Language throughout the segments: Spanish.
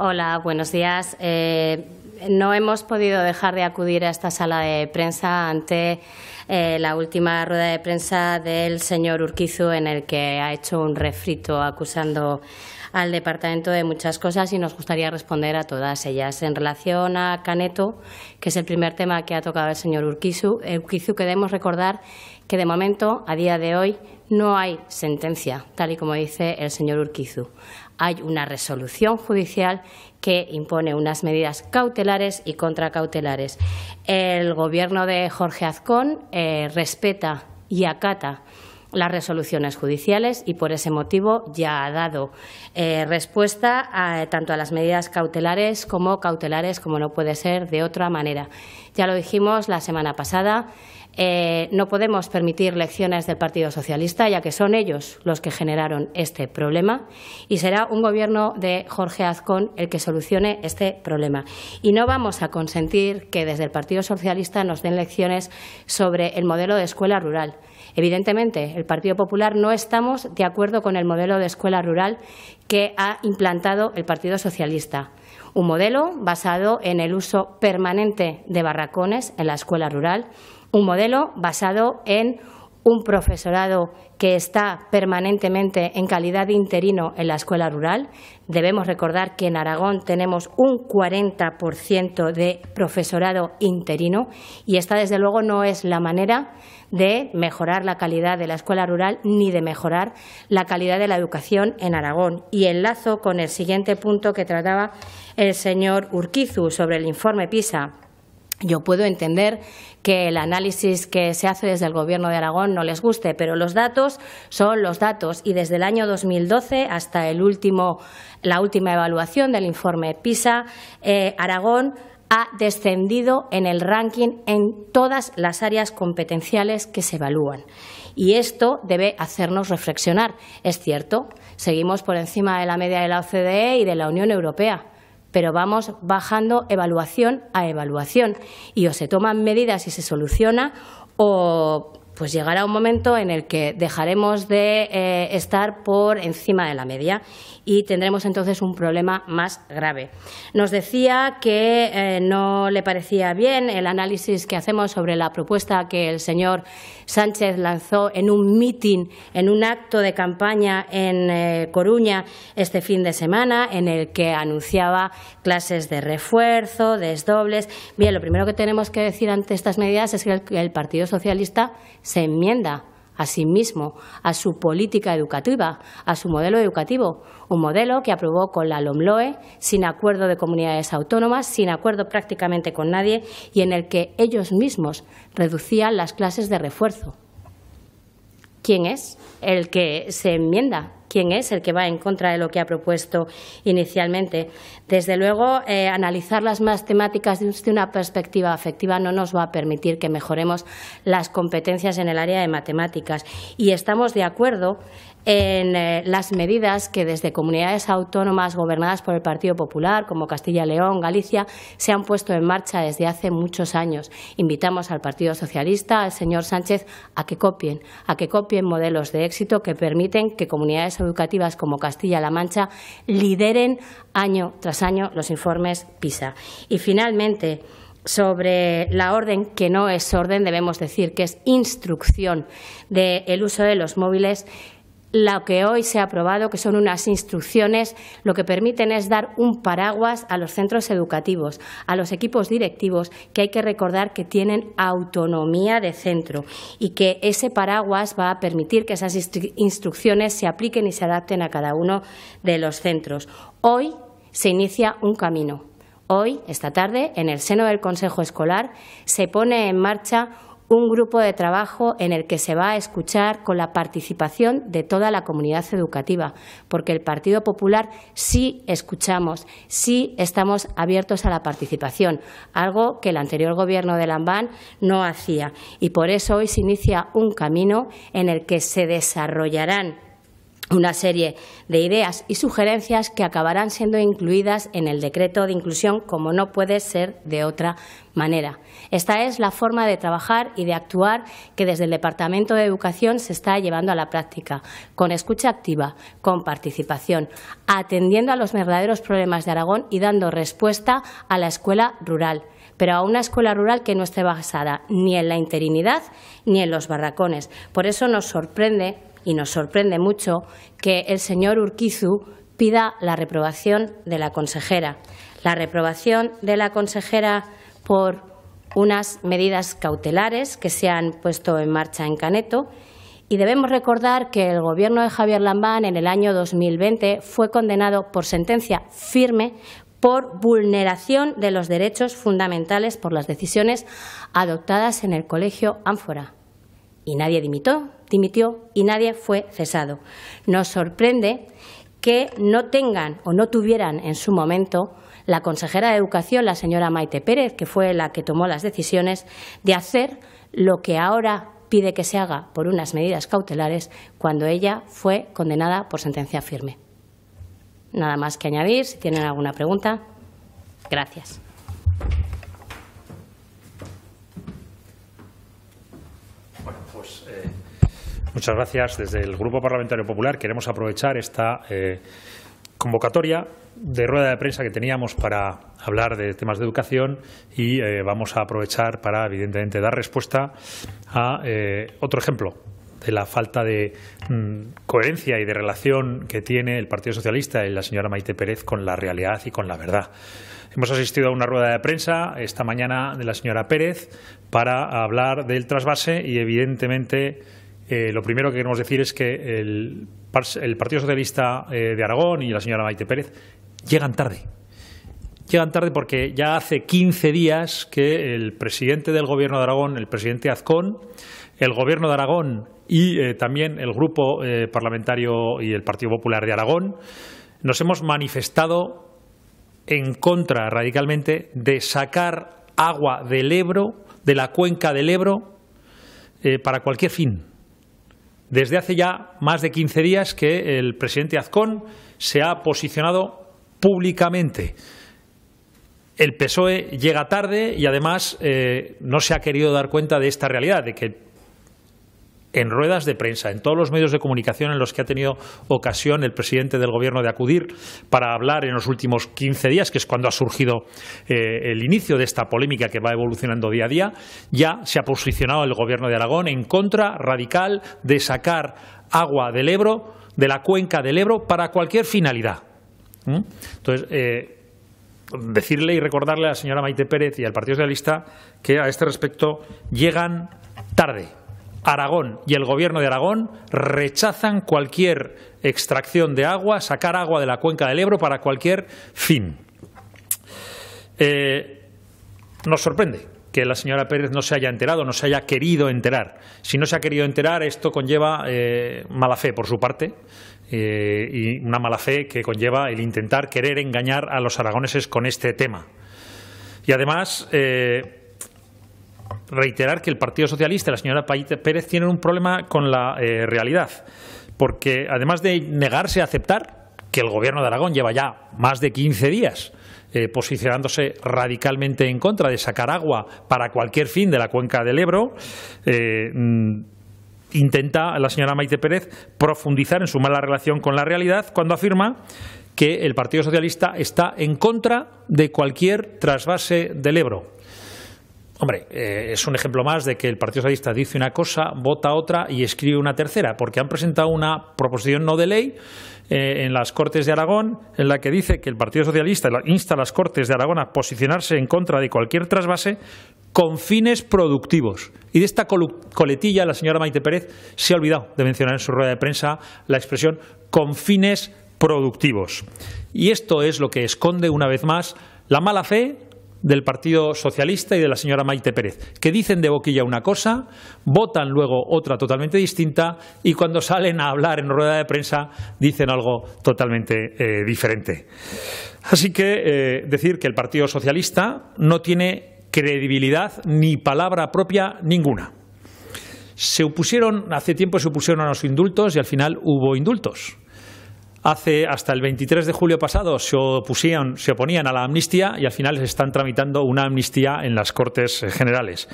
Hola, buenos días. Eh, no hemos podido dejar de acudir a esta sala de prensa ante eh, la última rueda de prensa del señor Urquizu, en el que ha hecho un refrito acusando al departamento de muchas cosas y nos gustaría responder a todas ellas. En relación a Caneto, que es el primer tema que ha tocado el señor Urquizu, eh, Urquizu queremos recordar que de momento, a día de hoy, no hay sentencia, tal y como dice el señor Urquizu hay una resolución judicial que impone unas medidas cautelares y contracautelares. El Gobierno de Jorge Azcón eh, respeta y acata las resoluciones judiciales y por ese motivo ya ha dado eh, respuesta tanto a las medidas cautelares como cautelares, como no puede ser de otra manera. Ya lo dijimos la semana pasada, eh, no podemos permitir lecciones del Partido Socialista, ya que son ellos los que generaron este problema, y será un Gobierno de Jorge Azcón el que solucione este problema. Y no vamos a consentir que desde el Partido Socialista nos den lecciones sobre el modelo de escuela rural Evidentemente, el Partido Popular no estamos de acuerdo con el modelo de escuela rural que ha implantado el Partido Socialista. Un modelo basado en el uso permanente de barracones en la escuela rural, un modelo basado en un profesorado que está permanentemente en calidad de interino en la escuela rural. Debemos recordar que en Aragón tenemos un 40% de profesorado interino y esta, desde luego, no es la manera de mejorar la calidad de la escuela rural ni de mejorar la calidad de la educación en Aragón. Y enlazo con el siguiente punto que trataba el señor Urquizu sobre el informe PISA. Yo puedo entender que el análisis que se hace desde el Gobierno de Aragón no les guste, pero los datos son los datos y desde el año 2012 hasta el último, la última evaluación del informe PISA, eh, Aragón ha descendido en el ranking en todas las áreas competenciales que se evalúan. Y esto debe hacernos reflexionar. Es cierto, seguimos por encima de la media de la OCDE y de la Unión Europea pero vamos bajando evaluación a evaluación y o se toman medidas y se soluciona o pues llegará un momento en el que dejaremos de eh, estar por encima de la media y tendremos entonces un problema más grave. Nos decía que eh, no le parecía bien el análisis que hacemos sobre la propuesta que el señor Sánchez lanzó en un meeting, en un acto de campaña en eh, Coruña este fin de semana, en el que anunciaba clases de refuerzo, desdobles. Bien, lo primero que tenemos que decir ante estas medidas es que el Partido Socialista se enmienda a sí mismo, a su política educativa, a su modelo educativo, un modelo que aprobó con la LOMLOE, sin acuerdo de comunidades autónomas, sin acuerdo prácticamente con nadie y en el que ellos mismos reducían las clases de refuerzo quién es el que se enmienda, quién es el que va en contra de lo que ha propuesto inicialmente. Desde luego, eh, analizar las más temáticas desde una perspectiva afectiva no nos va a permitir que mejoremos las competencias en el área de matemáticas. Y estamos de acuerdo en eh, las medidas que desde comunidades autónomas gobernadas por el Partido Popular, como Castilla León, Galicia, se han puesto en marcha desde hace muchos años. Invitamos al Partido Socialista, al señor Sánchez, a que copien, a que copien modelos de éxito que permiten que comunidades educativas como Castilla-La Mancha lideren año tras año los informes PISA. Y finalmente, sobre la orden, que no es orden, debemos decir que es instrucción del uso de los móviles, lo que hoy se ha aprobado, que son unas instrucciones, lo que permiten es dar un paraguas a los centros educativos, a los equipos directivos, que hay que recordar que tienen autonomía de centro y que ese paraguas va a permitir que esas instrucciones se apliquen y se adapten a cada uno de los centros. Hoy se inicia un camino. Hoy, esta tarde, en el seno del Consejo Escolar, se pone en marcha un grupo de trabajo en el que se va a escuchar con la participación de toda la comunidad educativa, porque el Partido Popular sí escuchamos, sí estamos abiertos a la participación, algo que el anterior gobierno de Lambán no hacía. Y por eso hoy se inicia un camino en el que se desarrollarán una serie de ideas y sugerencias que acabarán siendo incluidas en el decreto de inclusión, como no puede ser de otra manera. Esta es la forma de trabajar y de actuar que desde el Departamento de Educación se está llevando a la práctica, con escucha activa, con participación, atendiendo a los verdaderos problemas de Aragón y dando respuesta a la escuela rural pero a una escuela rural que no esté basada ni en la interinidad ni en los barracones. Por eso nos sorprende y nos sorprende mucho que el señor Urquizu pida la reprobación de la consejera. La reprobación de la consejera por unas medidas cautelares que se han puesto en marcha en Caneto y debemos recordar que el gobierno de Javier Lambán en el año 2020 fue condenado por sentencia firme por vulneración de los derechos fundamentales por las decisiones adoptadas en el Colegio Ánfora y nadie dimitió, dimitió y nadie fue cesado. Nos sorprende que no tengan o no tuvieran en su momento la consejera de Educación, la señora Maite Pérez, que fue la que tomó las decisiones de hacer lo que ahora pide que se haga por unas medidas cautelares cuando ella fue condenada por sentencia firme. Nada más que añadir. Si tienen alguna pregunta, gracias. Pues, eh, muchas gracias. Desde el Grupo Parlamentario Popular queremos aprovechar esta eh, convocatoria de rueda de prensa que teníamos para hablar de temas de educación y eh, vamos a aprovechar para, evidentemente, dar respuesta a otro ejemplo de la falta de mm, coherencia y de relación que tiene el Partido Socialista y la señora Maite Pérez con la realidad y con la verdad. Hemos asistido a una rueda de prensa esta mañana de la señora Pérez para hablar del trasvase y, evidentemente, eh, lo primero que queremos decir es que el, Partido Socialista eh, de Aragón y la señora Maite Pérez llegan tarde. Llegan tarde porque ya hace 15 días que el presidente del Gobierno de Aragón, el presidente Azcón, el Gobierno de Aragón y eh, también el Grupo Parlamentario y el Partido Popular de Aragón nos hemos manifestado en contra radicalmente de sacar agua del Ebro, de la cuenca del Ebro, eh, para cualquier fin. Desde hace ya más de 15 días que el presidente Azcón se ha posicionado públicamente. El PSOE llega tarde y además eh, no se ha querido dar cuenta de esta realidad, de que en ruedas de prensa, en todos los medios de comunicación en los que ha tenido ocasión el presidente del Gobierno de acudir para hablar en los últimos 15 días, que es cuando ha surgido eh, el inicio de esta polémica que va evolucionando día a día, ya se ha posicionado el Gobierno de Aragón en contra radical de sacar agua del Ebro, de la cuenca del Ebro, para cualquier finalidad. ¿Mm? Entonces, eh, decirle y recordarle a la señora Maite Pérez y al Partido Socialista que a este respecto llegan tarde Aragón y el gobierno de Aragón rechazan cualquier extracción de agua, sacar agua de la cuenca del Ebro para cualquier fin. Eh, nos sorprende que la señora Pérez no se haya enterado, no se haya querido enterar. Si no se ha querido enterar, esto conlleva eh, mala fe por su parte, eh, y una mala fe que conlleva el intentar querer engañar a los aragoneses con este tema. Y además, reiterar que el Partido Socialista y la señora Pérez tienen un problema con la eh, realidad, porque además de negarse a aceptar que el gobierno de Aragón lleva ya más de 15 días eh, posicionándose radicalmente en contra de sacar agua para cualquier fin de la cuenca del Ebro, eh, mm, intenta la señora Maite Pérez profundizar en su mala relación con la realidad cuando afirma que el Partido Socialista está en contra de cualquier trasvase del Ebro Hombre, eh, es un ejemplo más de que el Partido Socialista dice una cosa, vota otra y escribe una tercera, porque han presentado una proposición no de ley eh, en las Cortes de Aragón en la que dice que el Partido Socialista insta a las Cortes de Aragón a posicionarse en contra de cualquier trasvase con fines productivos. Y de esta coletilla la señora Maite Pérez se ha olvidado de mencionar en su rueda de prensa la expresión con fines productivos. Y esto es lo que esconde una vez más la mala fe del Partido Socialista y de la señora Maite Pérez, que dicen de boquilla una cosa, votan luego otra totalmente distinta y cuando salen a hablar en rueda de prensa dicen algo totalmente eh, diferente. Así que eh, decir que el Partido Socialista no tiene credibilidad ni palabra propia ninguna. Se opusieron, hace tiempo se opusieron a los indultos y al final hubo indultos Hace hasta el 23 de julio pasado se, se oponían a la amnistía y al final se están tramitando una amnistía en las Cortes eh, Generales.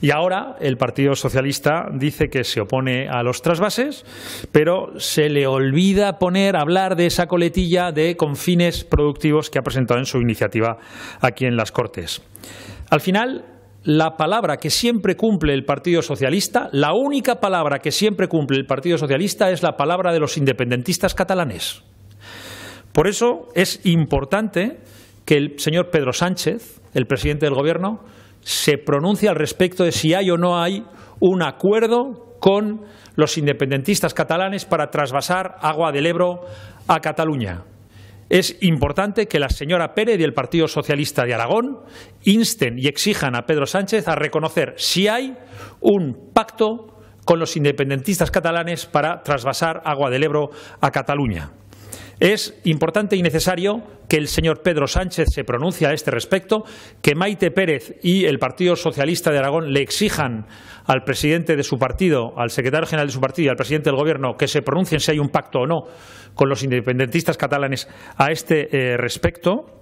Y ahora el Partido Socialista dice que se opone a los trasvases, pero se le olvida poner, hablar de esa coletilla de confines productivos que ha presentado en su iniciativa aquí en las Cortes. Al final, la palabra que siempre cumple el Partido Socialista, la única palabra que siempre cumple el Partido Socialista es la palabra de los independentistas catalanes. Por eso es importante que el señor Pedro Sánchez, el presidente del Gobierno, se pronuncie al respecto de si hay o no hay un acuerdo con los independentistas catalanes para trasvasar agua del Ebro a Cataluña. Es importante que la señora Pérez y el Partido Socialista de Aragón insten y exijan a Pedro Sánchez a reconocer si hay un pacto con los independentistas catalanes para trasvasar agua del Ebro a Cataluña. Es importante y necesario que el señor Pedro Sánchez se pronuncie a este respecto, que Maite Pérez y el Partido Socialista de Aragón le exijan al presidente de su partido, al secretario general de su partido y al presidente del Gobierno que se pronuncien si hay un pacto o no con los independentistas catalanes a este eh, respecto,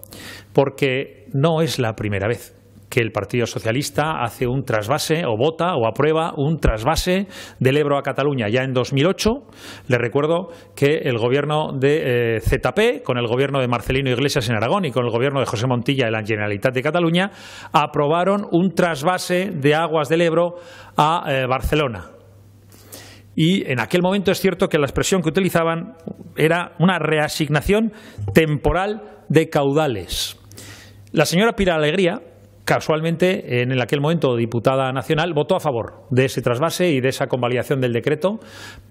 porque no es la primera vez que el Partido Socialista hace un trasvase o vota o aprueba un trasvase del Ebro a Cataluña. Ya en 2008, le recuerdo que el gobierno de eh, ZP, con el gobierno de Marcelino Iglesias en Aragón y con el gobierno de José Montilla en la Generalitat de Cataluña, aprobaron un trasvase de aguas del Ebro a eh, Barcelona. Y en aquel momento es cierto que la expresión que utilizaban era una reasignación temporal de caudales. La señora Pira Alegría, casualmente, en aquel momento diputada nacional, votó a favor de ese trasvase y de esa convalidación del decreto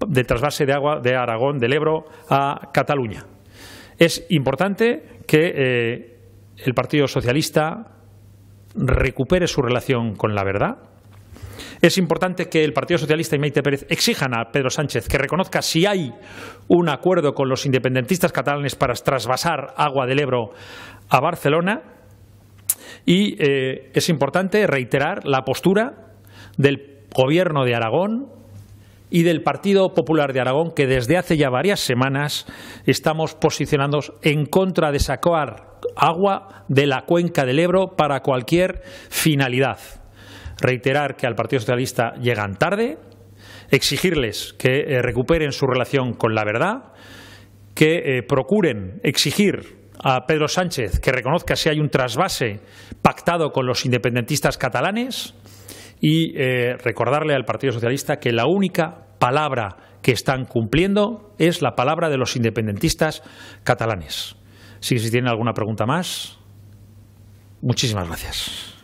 de trasvase de agua de Aragón del Ebro a Cataluña. Es importante que eh, el Partido Socialista recupere su relación con la verdad. Es importante que el Partido Socialista y Meite Pérez exijan a Pedro Sánchez que reconozca si hay un acuerdo con los independentistas catalanes para trasvasar agua del Ebro a Barcelona y eh, es importante reiterar la postura del Gobierno de Aragón y del Partido Popular de Aragón, que desde hace ya varias semanas estamos posicionándonos en contra de sacar agua de la cuenca del Ebro para cualquier finalidad. Reiterar que al Partido Socialista llegan tarde, exigirles que eh, recuperen su relación con la verdad, que eh, procuren exigir a Pedro Sánchez que reconozca si hay un trasvase pactado con los independentistas catalanes y eh, recordarle al Partido Socialista que la única palabra que están cumpliendo es la palabra de los independentistas catalanes. Si, si tienen alguna pregunta más, muchísimas gracias.